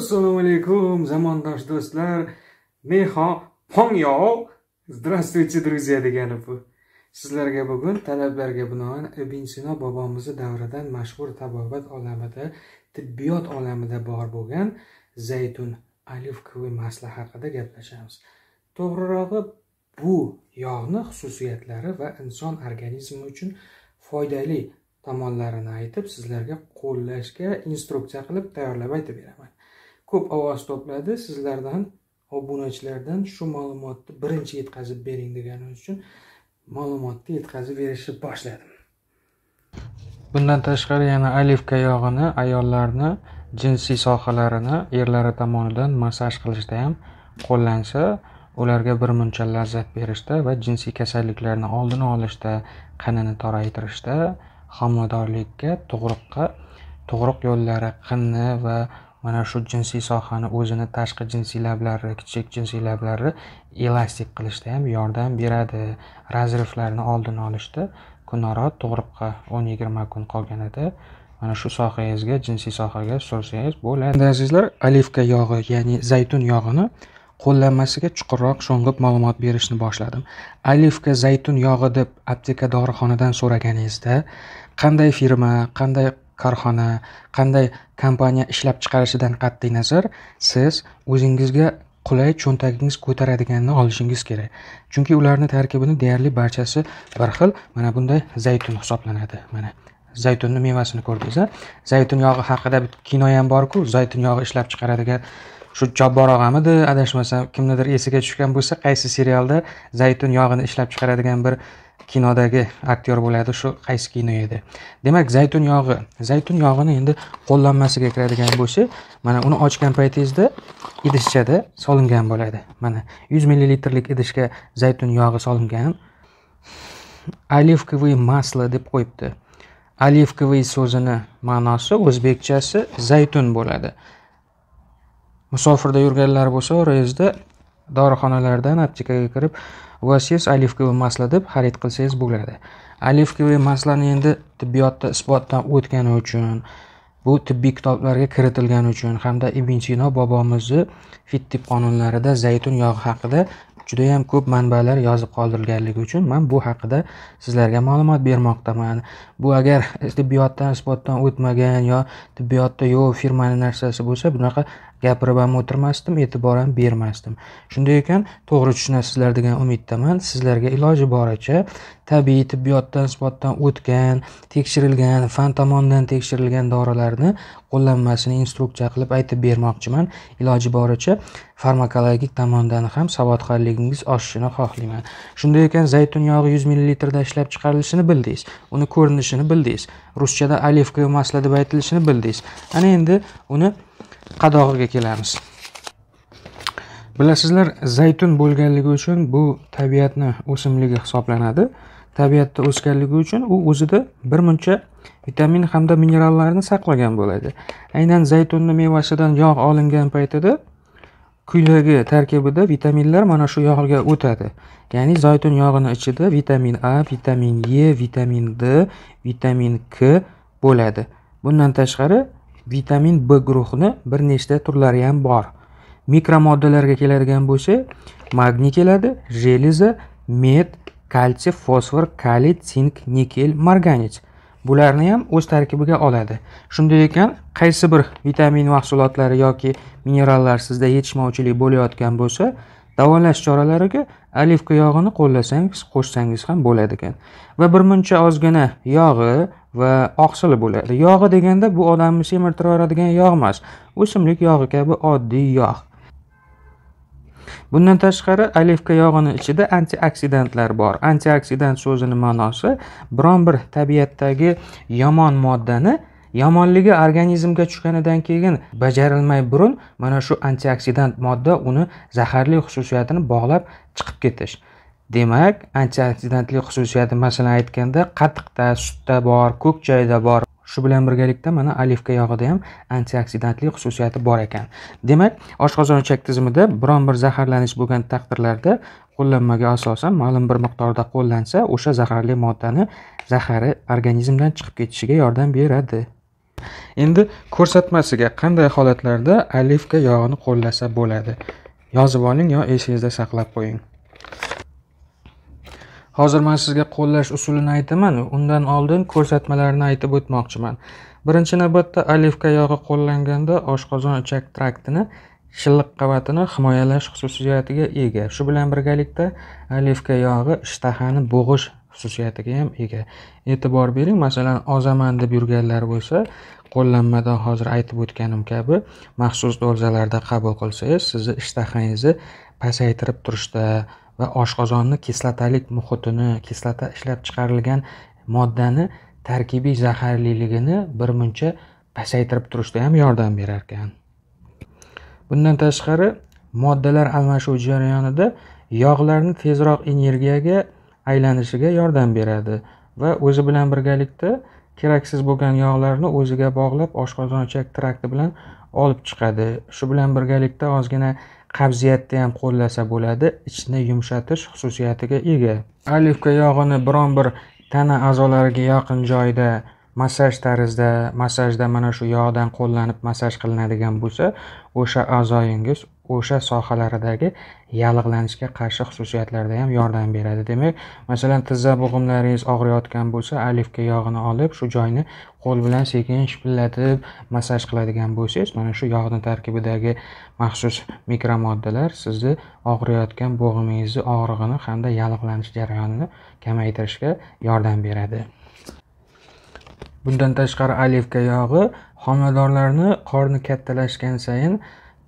assalomu alaykum zamondosh do'stlar Meho pongyov здравствуйте друзья degani bu sizlarga bugun talablarga binoan ibn sino bobomizni davridan mashhur tabobat olamida tibbiyot olamida bor bo'lgan zaytun olivkoviy masla haqida gaplashamiz to'g'rirog'i bu yog'ni xususiyatlari va inson organizmi uchun foydali tomonlarini aytib sizlarga qo'llashga instruksiya qilib tayyorlab aytib beraman ko'p ovoz to'pladi sizlardan obunachilardan shu ma'lumotni birinchi yetkazib bering degani uchun ma'lumotni yetkazib berishni boshladim bundan tashqari yana olivka yog'ini ayollarni jinsiy sohalarini erlari tomonidan massaj qilishda ham qo'llansa ularga bir muncha lazzat berishda va jinsiy kasalliklarni oldini olishda qinini toraytirishda homiladorlikka tug'ruqqa tug'ruq yo'llari qinni va mana shu jinsiy sohani o'zini tashqi jinsiy lablari kichik jinsiy lablari elastik qilishda ham yordam beradi razriflarni oldini olishda kunora tug'ruqqa o'n yigirma kun qolganida mana shu sohangizga jinsiy sohaga sursangiz bo'ladi endi azizlar olivka yog'i ya'ni zaytun yog'ini qo'llanmasiga chuqurroq sho'ng'ib ma'lumot berishni boshladim olivka zaytun yog'i deb apteka dorixonadan so'raganingizda qanday firma qanday korxona qanday kompaniya ishlab chiqarishidan qat'iy nazar siz o'zingizga qulay cho'ntagingiz ko'taradiganini olishingiz kerak chunki ularni tarkibini deyarli barchasi bir xil mana bunday zaytun hisoblanadi mana zaytunni mevasini ko'rdingiz a zaytun yog'i haqida bitta kino ham borku zaytun yog'i ishlab chiqaradigan shu jobbor og'amidi adashmasam kimnidir esiga tushgan bo'lsa qaysi serialda zaytun yog'ini ishlab chiqaradigan bir kinodagi aktyor bo'ladi shu qaysi kino edi demak zaytun yog'i zaytun yog'ini endi qo'llanmasiga kiradigan bo'lsa mana uni ochgan paytingizda idishchada solingan bo'ladi mana yuz millilitrlik idishga zaytun yog'i solingan olivkovый масло deb qo'yibdi оливковый so'zini ma'nosi o'zbekchasi zaytun bo'ladi musofirda yurganlar bo'lsa reysda dorixonalardan aptekaga kirib va siz olivkiviy masla deb xarid qilsangiz bo'ladi olivkiviy maslani endi tibbiyotda isbotdan o'tgani uchun bu tibbiy kitoblarga kiritilgani uchun hamda ibn sino bobomizni fit tib qonunlarida zaytun yog'i haqida judayam ko'p manbalar yozib qoldirganligi uchun man bu haqida sizlarga ma'lumot bermoqdaman bu agar tibbiyotdan isbotdan o'tmagan yo tibbiyotda yo'q firmani narsasi bo'lsa bunaqa gapirib ham o'tirmasdim e'tibor ham bermasdim shunday ekan to'g'ri tushunasizlar degan umiddaman sizlarga iloji boricha tabiiy tibbiyotdan isbotdan o'tgan tekshirilgan fan tomonidan tekshirilgan dorilarni qo'llanmasini instruksiya qilib aytib bermoqchiman iloji boricha farmakologik tomondan ham savodxonligingiz oshishini xohlayman shunday ekan zaytun yog'i yuz millilitrda ishlab chiqarilishini bildingiz uni ko'rinishini bildingiz ruschada olivkaviy masla deb aytilishini bildingiz ana endi uni qadog'iga kelamiz bilasizlar zaytun bo'lganligi uchun bu tabiatni o'simligi hisoblanadi tabiatda o'sganligi uchun u o'zida bir muncha vitamin hamda minerallarni saqlagan bo'ladi aynan zaytunni mevasidan yog' olingan paytida kuylagi tarkibida vitaminlar mana shu yog'ga o'tadi ya'ni zaytun yog'ini ichida vitamin a vitamin e vitamin d vitamin k bo'ladi bundan tashqari vitamin b guruhini bir nechta turlari ham bor mikromoddalarga keladigan bo'lsa magniy keladi железа med kalsiy fosfor kaliy sink nikel marganich bularni ham o'z tarkibiga oladi shunday ekan qaysi bir vitamin mahsulotlari yoki minerallar sizda yetishmovchilik bo'layotgan bo'lsa davolash choralariga olivka yog'ini qo'llasangiz qo'shsangiz ham bo'ladi ekan va birmuncha ozgina yog'i va oqsili bo'ladi yog'i deganda bu odamni semirtiraveradigan yog' emas o'simlik yog'i kabi oddiy yog' bundan tashqari alifka yog'ini ichida antioksidantlar bor antioksidant so'zini ma'nosi biron bir tabiatdagi yomon moddani yomonligi organizmga tushganidan keyin bajarilmay burun mana shu antioksidant modda uni zaharli xususiyatini bog'lab chiqib ketish demak antioksidantli xususiyati masalan aytganda qatiqda sutda bor ko'k choyda bor shu bilan birgalikda mana olivka yog'ida ham antioksidantli xususiyati bor ekan demak oshqozon ichak tizimida biron bir zaharlanish bo'lgan taqdirlarda qo'llanmaga asosan ma'lum bir miqdorda qo'llansa o'sha zaharli moddani zahari organizmdan chiqib ketishiga yordam beradi endi ko'rsatmasiga qanday holatlarda olivka yog'ini qo'llasa bo'ladi yozib oling yo esingizda saqlab qo'ying hozir man sizga qo'llash usulini aytaman undan oldin ko'rsatmalarni aytib o'tmoqchiman birinchi navbatda olivka yog'i qo'llanganda oshqozon ichak traktini shilliq qavatini himoyalash xususiyatiga ega shu bilan birgalikda olivka yog'i ishtahani bo'g'ish xususiyatiga ham ega e'tibor bering masalan ozaman deb yurganlar bo'lsa qo'llanmadan hozir aytib o'tganim kabi maxsus dozalarda qabul qilsangiz sizni ishtahangizni pasaytirib turishda va oshqozonni kislotalik muhitini kislota ishlab chiqarilgan moddani tarkibiy zaharliligini muncha pasaytirib turishda ham yordam berar ekan bundan tashqari moddalar almashuv jarayonida yog'larni tezroq energiyaga aylanishiga yordam beradi va o'zi bilan birgalikda keraksiz bo'lgan yog'larni o'ziga bog'lab oshqozon ichak trakti bilan olib chiqadi shu bilan birgalikda ozgina qabziyatda ham qo'llasa bo'ladi ichni yumshatish xususiyatiga ega olivka yog'ini biron bir tana a'zolariga yaqin joyda massaj tarzida massajda mana shu yog'dan qo'llanib massaj qilinadigan bo'lsa o'sha a'zoyingiz o'sha sohalardagi yallig'lanishga qarshi xususiyatlarda ham yordam beradi demak masalan tizza bo'g'imlaringiz og'riyotgan bo'lsa alifka yog'ini olib shu joyni qo'l bilan sekin shipillatib massaj qiladigan bo'lsangiz mana shu yog'ni tarkibidagi maxsus mikromoddalar sizni og'riyotgan bo'g'imingizni og'rig'ini hamda yallig'lanish jarayonini kamaytirishga yordam beradi bundan tashqari alifka yog'i homiladorlarni qorni kattalashgan sayin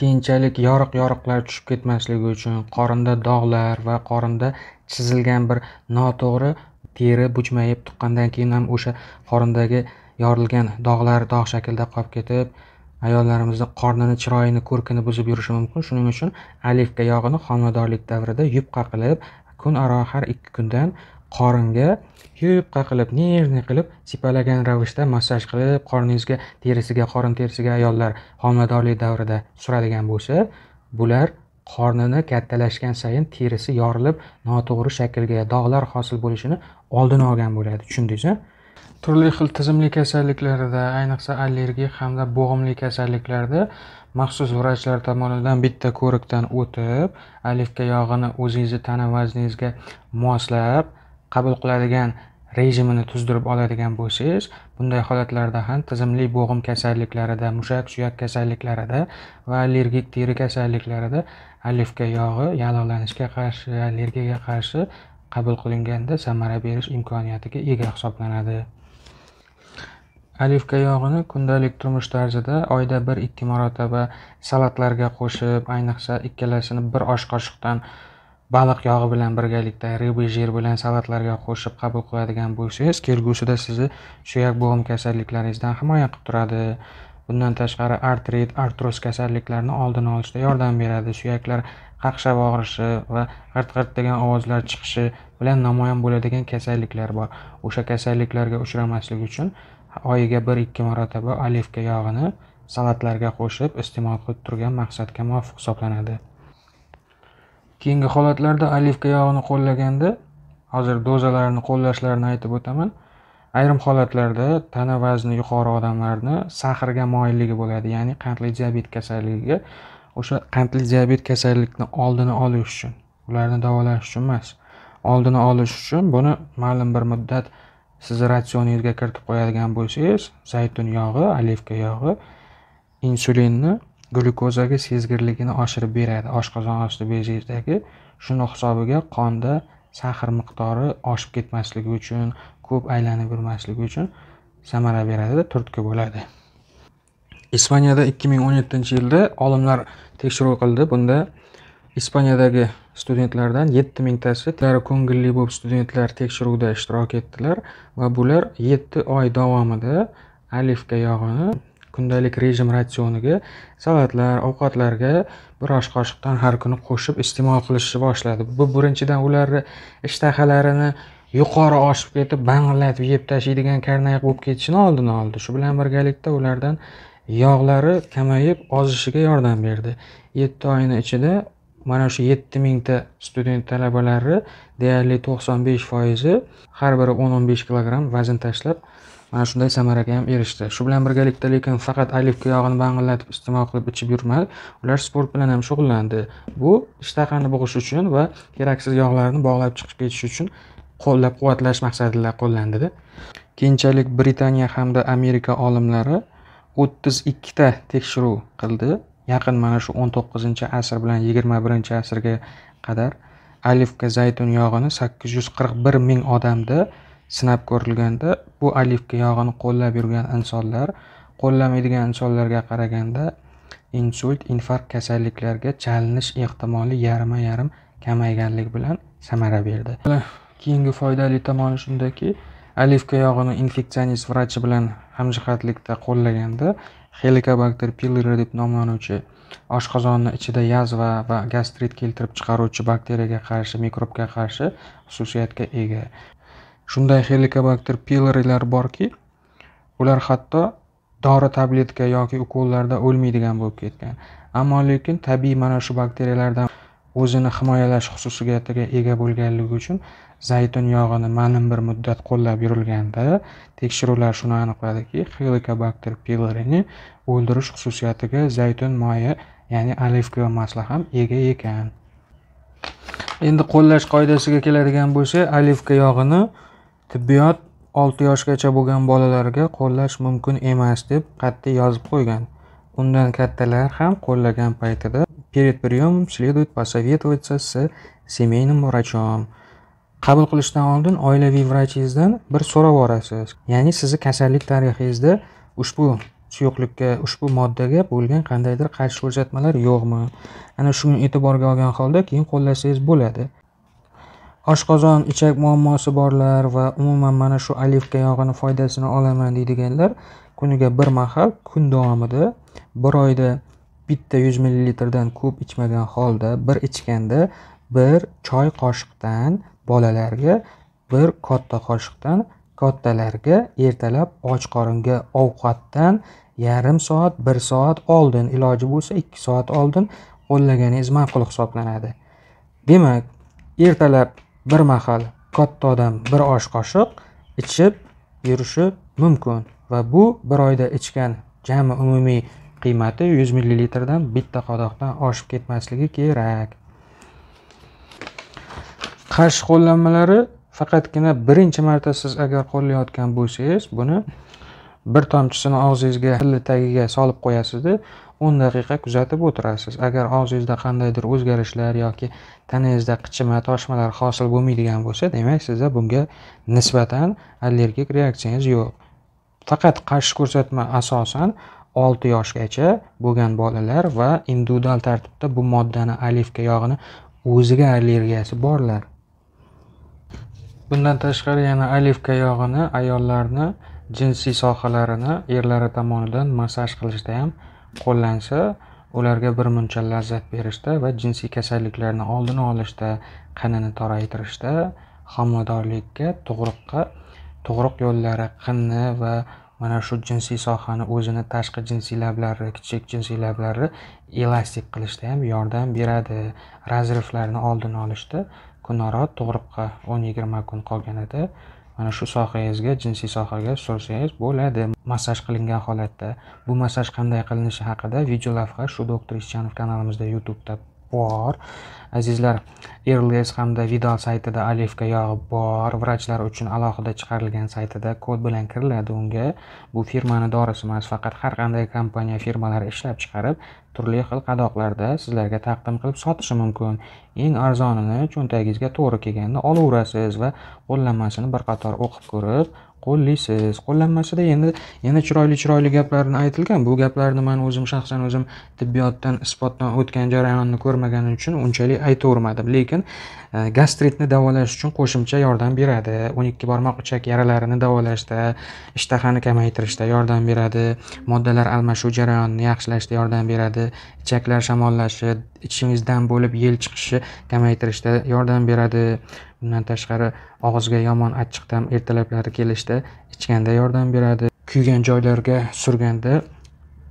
keyinchalik yoriq yoriqlar tushib ketmasligi uchun qorinda dog'lar va qorinda chizilgan bir noto'g'ri teri bujmayib tuqqandan keyin ham o'sha qorindagi yorilgan dog'lar dog' shaklida qolib ketib ayollarimizni qornini chiroyini ko'rkini buzib yurishi mumkin shuning uchun olivka yog'ini homiladorlik davrida yupqa qilib kun aro har ikki kundan qoringa yupqa qilib нежный qilib sipalagan ravishda massaj qilib qorningizga terisiga qorin terisiga ayollar homiladorlik davrida suradigan bo'lsa bular qornini kattalashgan sayin terisi yorilib noto'g'ri shaklga dog'lar hosil bo'lishini oldini olgan bo'ladi tushundingizmi turli xil tizimli kasalliklarda ayniqsa allergiya hamda bo'g'imli kasalliklarda maxsus vrachlar tomonidan bitta ko'rikdan o'tib alifka yog'ini o'zingizni tana vazningizga moslab qabul qiladigan rejimini tuzdirib oladigan bo'lsangiz bunday holatlarda ham tizimli bo'g'im kasalliklarida mushak suyak kasalliklarida va allergik teri kasalliklarida alifka yog'i yallig'lanishga qarshi allergiyaga qarshi qabul qilinganda samara berish imkoniyatiga ega hisoblanadi alifka yog'ini kundalik turmush tarzida oyda bir ikki marotaba salatlarga qo'shib ayniqsa ikkalasini bir osh qoshiqdan baliq yog'i bilan birgalikda ribiy jel bilan salatlarga qo'shib qabul qiladigan bo'lsangiz kelgusida sizni suyak bo'g'im kasalliklaringizdan himoya qilib turadi bundan tashqari artrit artroz kasalliklarini oldini olishda yordam beradi suyaklar qaqshab og'rishi va g'irt g'irt degan ovozlar chiqishi bilan namoyon bo'ladigan kasalliklar bor o'sha kasalliklarga uchramaslik uchun oyiga bir ikki marotaba olivka yog'ini salatlarga qo'shib iste'mol qilib turgan maqsadga muvofiq hisoblanadi keyingi holatlarda olivka yog'ini qo'llaganda hozir dozalarini qo'llashlarini aytib o'taman ayrim holatlarda tana vazni yuqori odamlarni sahrga moyilligi bo'ladi ya'ni qandli diabet kasalligiga o'sha qandli diabet kasallikni oldini olish uchun ularni davolash uchun emas oldini olish uchun buni ma'lum bir muddat siz ratsioningizga kiritib qo'yadigan bo'lsangiz zaytun yog'i olivka yog'i insulinni glyukozaga sezgirligini oshirib beradi oshqozon osti bezidagi shuni hisobiga qonda saxr miqdori oshib ketmasligi uchun ko'p aylanib yurmasligi uchun samara beradida turtki bo'ladi ispaniyada ikki ming o'n yettinchi yilda olimlar tekshiruv qildi bunda ispaniyadagi studentlardan yetti mingtasi ko'ngilli bo'lib studentlar tekshiruvda ishtirok etdilar va bular yetti oy davomida alifka yog'ini kundalik rejim ratsioniga salatlar ovqatlarga bir osh qoshiqdan har kuni qo'shib iste'mol qilishni boshladi bu birinchidan ularni ishtahalarini yuqori oshib ketib bang'illatib yeb tashlaydigan karnayiq bo'lib ketishini oldini oldi shu bilan birgalikda ulardan yog'lari kamayib ozishiga yordam berdi yetti oyni ichida mana shu yetti mingta student talabalari deyarli to'qson besh foizi har biri o'n o'n besh kilogramm vazn tashlab mana shunday samaraga ham erishdi shu bilan birgalikda lekin faqat olivka yog'ini bang'illatib iste'mol qilib ichib yurmadi ular sport bilan ham shug'ullandi bu ishtahani bo'g'ish uchun va keraksiz yog'larni bog'lab chiqib ketish uchun qo'llab quvvatlash maqsadida qo'llandida keyinchalik britaniya hamda amerika olimlari o'ttiz ikkita tekshiruv qildi yaqin mana shu o'n to'qqizinchi asr bilan yigirma birinchi asrga qadar alifka zaytun yog'ini sakkiz yuz qirq bir ming odamda sinab ko'rilganda bu olivka yog'ini qo'llab yurgan insonlar qo'llamaydigan insonlarga qaraganda insult infarkt kasalliklarga chalinish ehtimoli yarma yarim kamayganligi bilan samara berdi keyingi foydali tomoni shundaki alifka yog'ini infeksionist vrachi bilan hamjihatlikda qo'llaganda helikobakter pylori deb nomlanuvchi oshqozonni ichida yazva va gastrit keltirib chiqaruvchi bakteriyaga qarshi mikrobga qarshi xususiyatga ega shunday helikobakter pilorilar borki ular hatto dori tabletka yoki ukollarda o'lmaydigan bo'lib ketgan ammo lekin tabiiy mana shu bakteriyalardan o'zini himoyalash xususiyatiga ega bo'lganligi uchun zaytun yog'ini ma'lum bir muddat qo'llab yurilganda tekshiruvlar shuni aniqladiki helikobakter pilorini o'ldirish xususiyatiga zaytun moyi ya'ni alif masla ham ega ekan endi qo'llash qoidasiga keladigan bo'lsak olivka yog'ini tibbiyot olti yoshgacha bo'lgan bolalarga qo'llash mumkin emas deb qat'iy yozib qo'ygan undan kattalar ham qo'llagan paytida перед приемом следует посоветоваться с семейным врачом qabul qilishdan oldin oilaviy vrachingizdan bir so'rab olasiz ya'ni sizni kasallik tarixingizda ushbu suyuqlikka ushbu moddaga bo'lgan qandaydir qarshi ko'rsatmalar yo'qmi ana shuni e'tiborga olgan holda keyin qo'llasangiz bo'ladi oshqozon ichak muammosi borlar va umuman mana shu olivka yog'ini foydasini olaman deydiganlar kuniga bir mahal kun davomida bir oyda bitta yuz millilitrdan ko'p ichmagan holda bir ichganda bir choy qoshiqdan bolalarga bir katta qoshiqdan kattalarga ertalab och qoringa ovqatdan yarim soat bir soat oldin iloji bo'lsa ikki soat oldin qo'llaganingiz ma'qul hisoblanadi demak ertalab bir mahal katta odam bir osh qoshiq ichib yurishi mumkin va bu bir oyda ichgan jami umumiy qiymati yuz millilitrdan bitta qadoqdan oshib ketmasligi kerak qarshi qo'llanmalari faqatgina birinchi marta siz agar qo'llayotgan bo'lsangiz buni bir tomchisini og'zingizga tilni tagiga solib qo'yasizda o'n daqiqa kuzatib o'tirasiz agar og'zingizda qandaydir o'zgarishlar yoki tanangizda qichima toshmalar hosil bo'lmaydigan bo'lsa demak sizda bunga nisbatan allergik reaksiyangiz yo'q faqat qarshi ko'rsatma asosan olti yoshgacha bo'lgan bolalar va individual tartibda bu moddani olivka yog'ini o'ziga allergiyasi borlar bundan tashqari yana olivka yog'ini ayollarni jinsiy sohalarini erlari tomonidan massaj qilishda ham qo'llansa ularga bir muncha lazzat berishda va jinsiy kasalliklarni oldini olishda qinini toraytirishda homiladorlikka tug'ruqqa tug'ruq yo'llari qinni va mana shu jinsiy sohani o'zini tashqi jinsiy lablari kichik jinsiy lablari elastik qilishda ham yordam beradi razrivlarni oldini olishda kunora tug'ruqqa o'n yigirma kun qolganida mana shu sohangizga jinsiy sohaga sursangiz bo'ladi massaj qilingan holatda bu massaj qanday qilinishi haqida videolavha shu doktor ishchanov kanalimizda youtubeda bor azizlar erles hamda Vidal saytida alifka yog'i bor vrachlar uchun alohida chiqarilgan saytida kod bilan kiriladi unga bu firmani dorisi emas faqat har qanday kompaniya firmalari ishlab chiqarib turli xil qadoqlarda sizlarga taqdim qilib sotishi mumkin eng arzonini cho'ntagingizga to'g'ri kelganini olaverasiz va qo'llanmasini bir qator o'qib ko'rib qo'llaysiz qo'llanmasada endi yana chiroyli chiroyli gaplarni aytilgan bu gaplarni man o'zim shaxsan o'zim tibbiyotdan isbotdan o'tgan jarayonni ko'rmaganim uchun unchalik aytavermadim lekin e, gastritni davolash uchun qo'shimcha yordam beradi o'n ikki barmoq ichak yaralarini davolashda ishtahani kamaytirishda yordam beradi moddalar almashuv jarayonini yaxshilashda yordam beradi ichaklar shamollashi ichingizdan bo'lib yel chiqishi kamaytirishda yordam beradi bundan tashqari og'izga yomon achchiq ta'm ertalablari kelishda ichganda yordam beradi kuygan joylarga surganda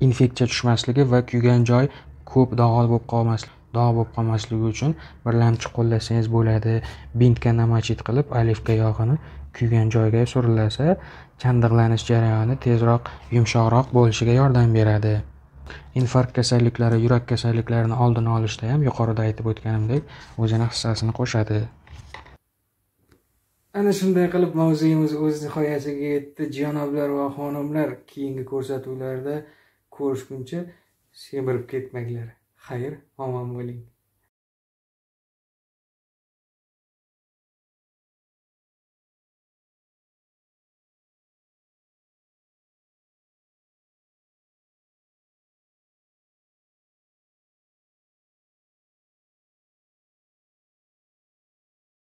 infeksiya tushmasligi va kuygan joy ko'p dog'o bo'lib qolmasligi dog' bo'lib qolmasligi uchun birlamchi qo'llasangiz bo'ladi bintga namachit qilib olivka yog'ini kuygan joyga surilasa chandiqlanish jarayoni tezroq yumshoqroq bo'lishiga yordam beradi infarkt kasalliklari yurak kasalliklarini oldini olishda ham yuqorida aytib o'tganimdek o'zini hissasini qo'shadi ana shunday qilib mavzuyimiz o'z nihoyasiga yetdi janoblar va xonimlar keyingi ko'rsatuvlarda ko'rishguncha semirib ketmanglar xayr omon bo'ling